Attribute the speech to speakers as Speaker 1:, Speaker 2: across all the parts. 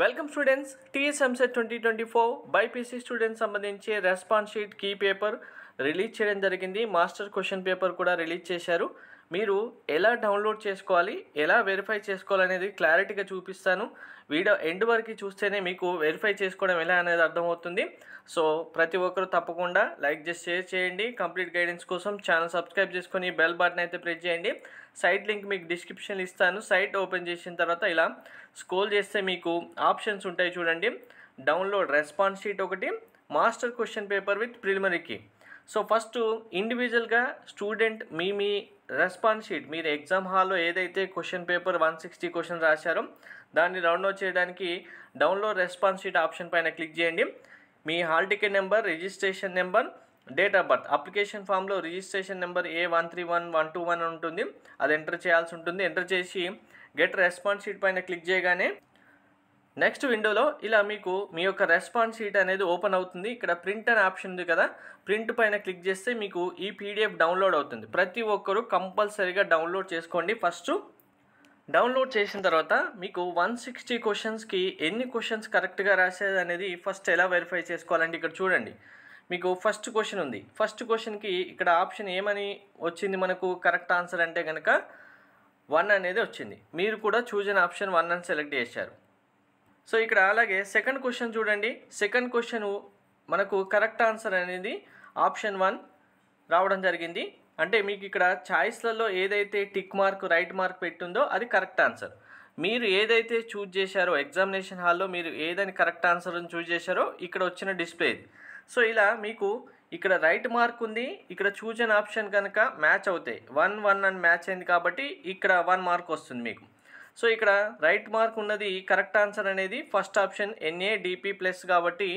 Speaker 1: welcome students TS EAMCET twenty twenty four BiPC students సంబంధించి response sheet key paper release చేయడం జరిగింది master question paper కూడా release చేశారు మీరు ఎలా డౌన్లోడ్ చేసుకోవాలి ఎలా వెరిఫై చేసుకోవాలనేది క్లారిటీగా చూపిస్తాను వీడియో ఎండ్ వరకు చూస్తేనే మీకు వెరిఫై చేసుకోవడం ఎలా అనేది అర్థమవుతుంది సో ప్రతి ఒక్కరు తప్పకుండా లైక్ చేసి షేర్ చేయండి కంప్లీట్ గైడెన్స్ కోసం ఛానల్ సబ్స్క్రైబ్ చేసుకొని బెల్ బటన్ అయితే ప్రెస్ చేయండి సైట్ లింక్ మీకు డిస్క్రిప్షన్ ఇస్తాను సైట్ ఓపెన్ చేసిన తర్వాత ఇలా స్కోల్ చేస్తే మీకు ఆప్షన్స్ ఉంటాయి చూడండి డౌన్లోడ్ రెస్పాన్స్ షీట్ ఒకటి మాస్టర్ క్వశ్చన్ పేపర్ విత్ ప్రిలిమరీకి సో ఫస్ట్ ఇండివిజువల్గా స్టూడెంట్ మీ మీ రెస్పాన్స్ షీట్ మీరు ఎగ్జామ్ హాల్లో ఏదైతే question paper one sixty question రాశారో దాన్ని డౌన్లోడ్ చేయడానికి డౌన్లోడ్ రెస్పాన్స్ షీట్ ఆప్షన్ పైన క్లిక్ చేయండి మీ hall ticket number registration number date of birth application ఫామ్లో registration number A one three one one two one ఉంటుంది అది ఎంటర్ చేయాల్సి ఉంటుంది ఎంటర్ చేసి గెట్ రెస్పాన్స్ షీట్ పైన క్లిక్ చేయగానే నెక్స్ట్ విండోలో ఇలా మీకు మీ యొక్క రెస్పాన్స్ షీట్ అనేది ఓపెన్ అవుతుంది ఇక్కడ ప్రింట్ అనే ఆప్షన్ ఉంది కదా ప్రింట్ పైన క్లిక్ చేస్తే మీకు ఈ పీడిఎఫ్ డౌన్లోడ్ అవుతుంది ప్రతి ఒక్కరూ కంపల్సరీగా డౌన్లోడ్ చేసుకోండి ఫస్ట్ డౌన్లోడ్ చేసిన తర్వాత మీకు వన్ సిక్స్టీ క్వశ్చన్స్కి ఎన్ని క్వశ్చన్స్ కరెక్ట్గా రాసేది అనేది ఫస్ట్ ఎలా వెరిఫై చేసుకోవాలంటే ఇక్కడ చూడండి మీకు ఫస్ట్ క్వశ్చన్ ఉంది ఫస్ట్ క్వశ్చన్కి ఇక్కడ ఆప్షన్ ఏమని వచ్చింది మనకు కరెక్ట్ ఆన్సర్ అంటే కనుక వన్ అనేది వచ్చింది మీరు కూడా చూసిన ఆప్షన్ వన్ అని సెలెక్ట్ చేశారు సో ఇక్కడ అలాగే సెకండ్ క్వశ్చన్ చూడండి సెకండ్ క్వశ్చన్ మనకు కరెక్ట్ ఆన్సర్ అనేది ఆప్షన్ వన్ రావడం జరిగింది అంటే మీకు ఇక్కడ చాయిస్లలో ఏదైతే టిక్ మార్క్ రైట్ మార్క్ పెట్టిందో అది కరెక్ట్ ఆన్సర్ మీరు ఏదైతే చూజ్ చేశారో ఎగ్జామినేషన్ హాల్లో మీరు ఏదని కరెక్ట్ ఆన్సర్ చూజ్ చేశారో ఇక్కడ వచ్చిన డిస్ప్లే సో ఇలా మీకు ఇక్కడ రైట్ మార్క్ ఉంది ఇక్కడ చూజ్ ఆప్షన్ కనుక మ్యాచ్ అవుతాయి వన్ వన్ అని మ్యాచ్ అయింది కాబట్టి ఇక్కడ వన్ మార్క్ వస్తుంది మీకు సో ఇక్కడ రైట్ మార్క్ ఉన్నది కరెక్ట్ ఆన్సర్ అనేది first option NA DP plus కాబట్టి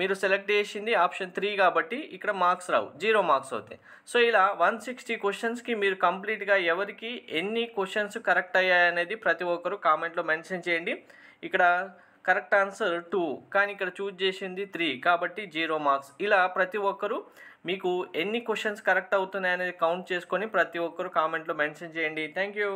Speaker 1: మీరు సెలెక్ట్ చేసింది ఆప్షన్ త్రీ కాబట్టి ఇక్కడ మార్క్స్ రావు జీరో మార్క్స్ అవుతాయి సో ఇలా వన్ సిక్స్టీ క్వశ్చన్స్కి మీరు కంప్లీట్గా ఎవరికి ఎన్ని క్వశ్చన్స్ కరెక్ట్ అయ్యాయనేది ప్రతి ఒక్కరు కామెంట్లో మెన్షన్ చేయండి ఇక్కడ కరెక్ట్ ఆన్సర్ టూ కానీ ఇక్కడ చూజ్ చేసింది త్రీ కాబట్టి జీరో మార్క్స్ ఇలా ప్రతి ఒక్కరు మీకు ఎన్ని క్వశ్చన్స్ కరెక్ట్ అవుతున్నాయనేది కౌంట్ చేసుకొని ప్రతి ఒక్కరు కామెంట్లో మెన్షన్ చేయండి థ్యాంక్ యూ